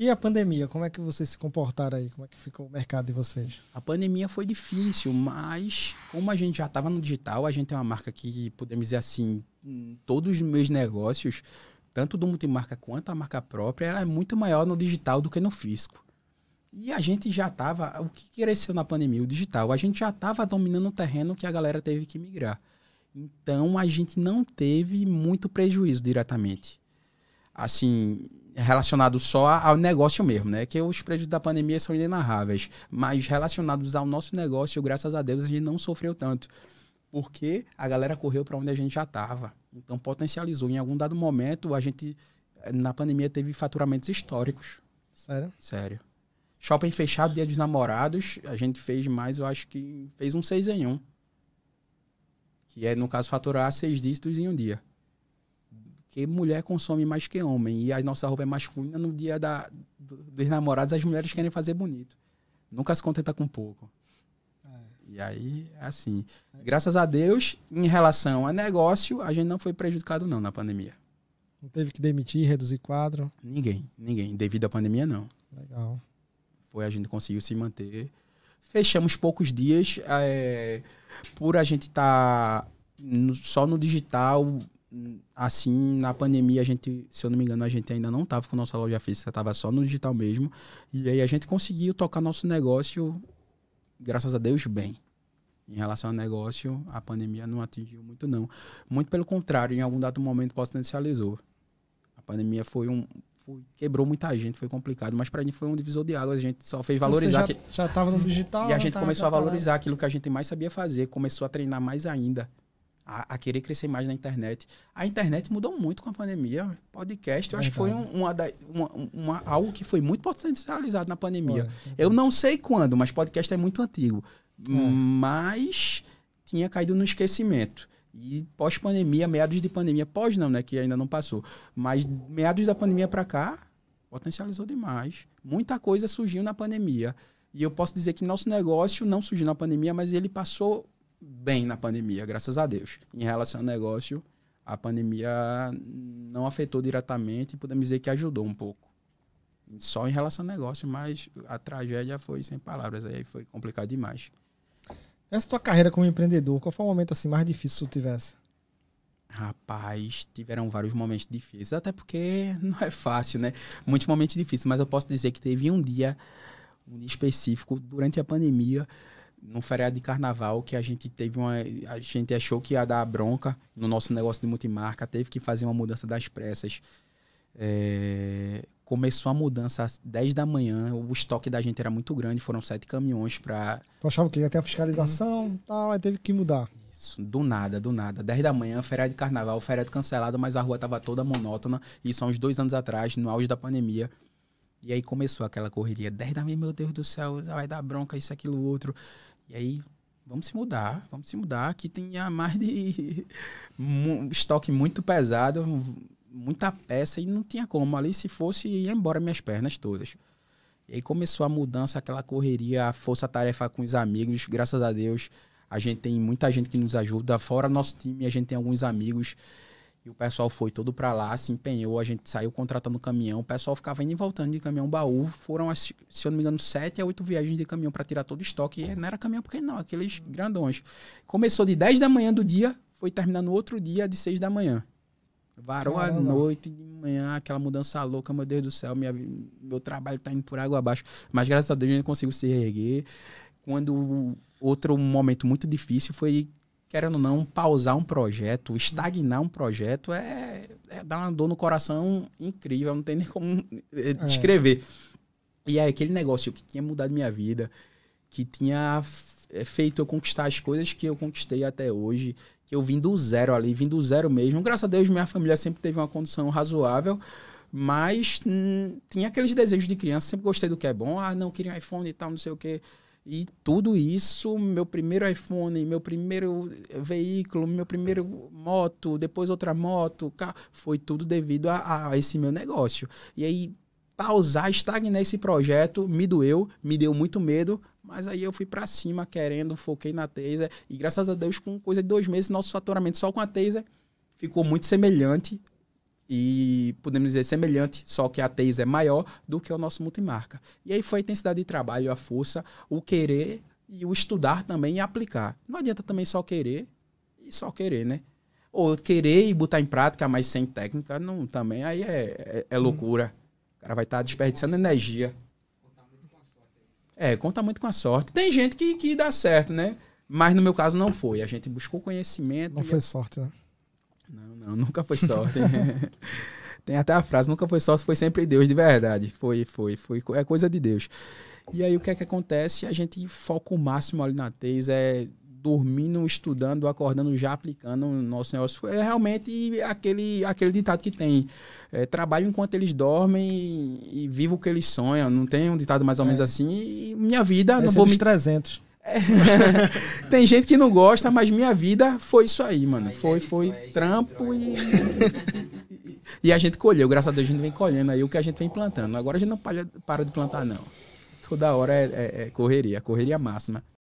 E a pandemia, como é que vocês se comportaram aí? Como é que ficou o mercado de vocês? A pandemia foi difícil, mas como a gente já estava no digital, a gente é uma marca que, podemos dizer assim, todos os meus negócios, tanto do multimarca quanto a marca própria, ela é muito maior no digital do que no físico. E a gente já estava, o que cresceu na pandemia? O digital. A gente já estava dominando o terreno que a galera teve que migrar. Então a gente não teve muito prejuízo diretamente assim, relacionado só ao negócio mesmo, né? Que os prejuízos da pandemia são inenarráveis. Mas relacionados ao nosso negócio, graças a Deus, a gente não sofreu tanto. Porque a galera correu para onde a gente já estava. Então potencializou. Em algum dado momento, a gente, na pandemia, teve faturamentos históricos. Sério? Sério. Shopping fechado, dia dos namorados, a gente fez mais, eu acho que fez um seis em um. Que é, no caso, faturar seis dígitos em um dia porque mulher consome mais que homem. E a nossa roupa é masculina, no dia da, dos namorados, as mulheres querem fazer bonito. Nunca se contenta com pouco. É. E aí, assim, graças a Deus, em relação a negócio, a gente não foi prejudicado não na pandemia. Não teve que demitir, reduzir quadro? Ninguém, ninguém. Devido à pandemia, não. Legal. Foi, a gente conseguiu se manter. Fechamos poucos dias. É, por a gente estar tá só no digital, assim, na pandemia, a gente, se eu não me engano, a gente ainda não estava com nossa loja física, estava só no digital mesmo. E aí a gente conseguiu tocar nosso negócio, graças a Deus, bem. Em relação ao negócio, a pandemia não atingiu muito, não. Muito pelo contrário, em algum dado momento potencializou. A pandemia foi um. Foi, quebrou muita gente, foi complicado, mas para mim foi um divisor de águas. A gente só fez valorizar. Você já, que... já no digital. E a gente né? tá, começou a valorizar aquilo que a gente mais sabia fazer, começou a treinar mais ainda a, a, querer crescer mais na internet. A internet mudou muito com a pandemia. Podcast, eu acho que foi um, uma, uma, uma, algo que foi muito potencializado na pandemia. Eu não sei quando, mas podcast é muito antigo. É. Mas tinha caído no esquecimento. E pós-pandemia, meados de pandemia, pós não, né? Que ainda não passou. Mas meados da pandemia para cá, potencializou demais. Muita coisa surgiu na pandemia. E eu posso dizer que nosso negócio não surgiu na pandemia, mas ele passou bem na pandemia, graças a Deus. Em relação ao negócio, a pandemia não afetou diretamente, podemos dizer que ajudou um pouco. Só em relação ao negócio, mas a tragédia foi sem palavras, aí foi complicado demais. Nessa tua carreira como empreendedor, qual foi o momento assim mais difícil que tu tivesse? Rapaz, tiveram vários momentos difíceis, até porque não é fácil, né? Muitos momentos difíceis, mas eu posso dizer que teve um dia, um dia específico durante a pandemia no feriado de carnaval que a gente teve uma. A gente achou que ia dar bronca no nosso negócio de multimarca, teve que fazer uma mudança das pressas. É, começou a mudança às 10 da manhã, o estoque da gente era muito grande, foram sete caminhões para. Tu achava que ia ter a fiscalização e tal, aí teve que mudar. Isso, do nada, do nada. 10 da manhã, feriado de carnaval, feriado cancelado, mas a rua tava toda monótona. Isso há uns dois anos atrás, no auge da pandemia. E aí começou aquela correria, 10 da manhã, meu Deus do céu, vai dar bronca, isso, aquilo, outro. E aí, vamos se mudar, vamos se mudar, que tem mais de estoque muito pesado, muita peça, e não tinha como ali, se fosse, ia embora minhas pernas todas. E aí começou a mudança, aquela correria, a força-tarefa com os amigos, graças a Deus, a gente tem muita gente que nos ajuda, fora nosso time, a gente tem alguns amigos o pessoal foi todo para lá, se empenhou, a gente saiu contratando caminhão, o pessoal ficava indo e voltando de caminhão baú. Foram, se eu não me engano, sete a oito viagens de caminhão para tirar todo o estoque. E não era caminhão porque não, aqueles grandões. Começou de 10 da manhã do dia, foi terminar no outro dia de 6 da manhã. Varou a noite, de manhã, aquela mudança louca, meu Deus do céu, minha, meu trabalho tá indo por água abaixo. Mas graças a Deus a gente conseguiu se erguer. Quando outro momento muito difícil foi querendo ou não, pausar um projeto, estagnar um projeto é, é dar uma dor no coração incrível, não tem nem como eh, é. descrever. É. E é aquele negócio que tinha mudado minha vida, que tinha eh, feito eu conquistar as coisas que eu conquistei até hoje, que eu vim do zero ali, vim do zero mesmo. Graças a Deus, minha família sempre teve uma condição razoável, mas hum, tinha aqueles desejos de criança, sempre gostei do que é bom. Ah, não, queria um iPhone e tal, não sei o quê. E tudo isso, meu primeiro iPhone, meu primeiro veículo, meu primeiro moto, depois outra moto, foi tudo devido a, a esse meu negócio. E aí, pausar, estagnar esse projeto, me doeu, me deu muito medo, mas aí eu fui para cima querendo, foquei na Taser. E graças a Deus, com coisa de dois meses, nosso faturamento só com a Taser ficou muito semelhante e podemos dizer semelhante, só que a TEIS é maior do que o nosso multimarca. E aí foi a intensidade de trabalho, a força, o querer e o estudar também e aplicar. Não adianta também só querer e só querer, né? Ou querer e botar em prática, mas sem técnica, não, também aí é, é, é loucura. O cara vai estar tá desperdiçando energia. É, conta muito com a sorte. Tem gente que, que dá certo, né? Mas no meu caso não foi. A gente buscou conhecimento. Não foi sorte, né? Não, não, nunca foi sorte. Tem até a frase, nunca foi sorte, foi sempre Deus, de verdade. Foi, foi, foi, é coisa de Deus. E aí o que é que acontece? A gente foca o máximo ali na TES, é dormindo, estudando, acordando, já aplicando o nosso negócio. É realmente aquele, aquele ditado que tem. É, trabalho enquanto eles dormem e, e vivo o que eles sonham. Não tem um ditado mais ou é. menos é. assim. E minha vida... Esse não é vou me... 300. É. Tem gente que não gosta, mas minha vida foi isso aí, mano. Foi, foi trampo então é e. e a gente colheu. Graças a Deus a gente vem colhendo aí o que a gente vem plantando. Agora a gente não para de plantar, não. Toda hora é, é, é correria, correria máxima.